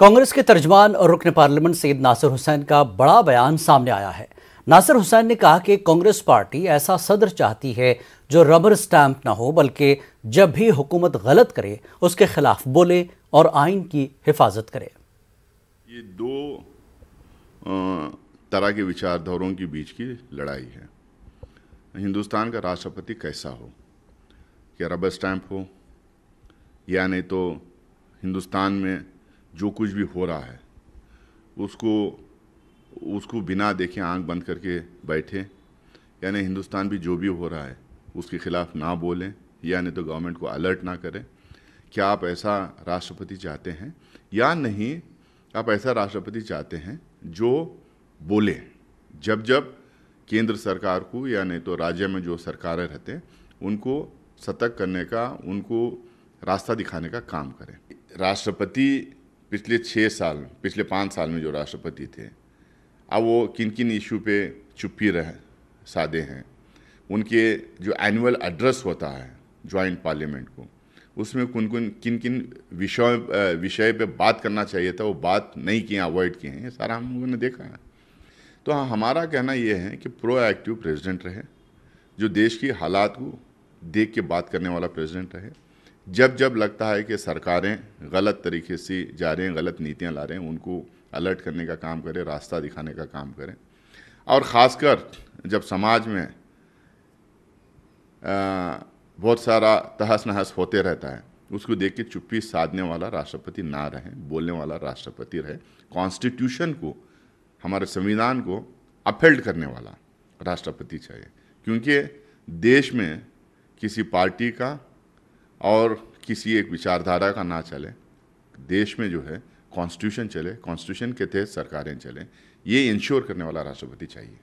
कांग्रेस के तर्जमान और रुकन पार्लियामेंट सैद नासिर हुसैन का बड़ा बयान सामने आया है नासिर हुसैन ने कहा कि कांग्रेस पार्टी ऐसा सदर चाहती है जो रबर स्टैम्प ना हो बल्कि जब भी हुकूमत गलत करे उसके खिलाफ बोले और आइन की हिफाजत करे ये दो तरह के विचारधारों के बीच की लड़ाई है हिंदुस्तान का राष्ट्रपति कैसा हो क्या रबर स्टैंप हो या नहीं तो हिंदुस्तान में जो कुछ भी हो रहा है उसको उसको बिना देखे आंख बंद करके बैठे यानी हिंदुस्तान भी जो भी हो रहा है उसके ख़िलाफ़ ना बोलें यानी तो गवर्नमेंट को अलर्ट ना करें क्या आप ऐसा राष्ट्रपति चाहते हैं या नहीं आप ऐसा राष्ट्रपति चाहते हैं जो बोले जब जब केंद्र सरकार को या नहीं तो राज्य में जो सरकारें रहते हैं उनको सतर्क करने का उनको रास्ता दिखाने का काम करें राष्ट्रपति पिछले छः साल पिछले पाँच साल में जो राष्ट्रपति थे अब वो किन किन इशू पे चुप्पी रह सादे हैं उनके जो एनुअल एड्रेस होता है जॉइंट पार्लियामेंट को उसमें कौन कौन किन किन विषय विषय पे बात करना चाहिए था वो बात नहीं किए अवॉइड किए हैं ये सारा हम लोगों ने देखा है तो हाँ हमारा कहना ये है कि प्रोएक्टिव प्रेसिडेंट रहे जो देश की हालात को देख के बात करने वाला प्रेसिडेंट रहे जब जब लगता है कि सरकारें गलत तरीके से जा रहे हैं गलत नीतियाँ ला रहे हैं उनको अलर्ट करने का काम करें रास्ता दिखाने का काम करें और ख़ासकर जब समाज में बहुत सारा तहस नहस होते रहता है उसको देख के चुप्पी साधने वाला राष्ट्रपति ना रहे बोलने वाला राष्ट्रपति रहे कॉन्स्टिट्यूशन को हमारे संविधान को अपहेल्ड करने वाला राष्ट्रपति चाहिए क्योंकि देश में किसी पार्टी का और किसी एक विचारधारा का ना चले देश में जो है कॉन्स्टिट्यूशन चले कॉन्स्टिट्यूशन के तहत सरकारें चलें ये इंश्योर करने वाला राष्ट्रपति चाहिए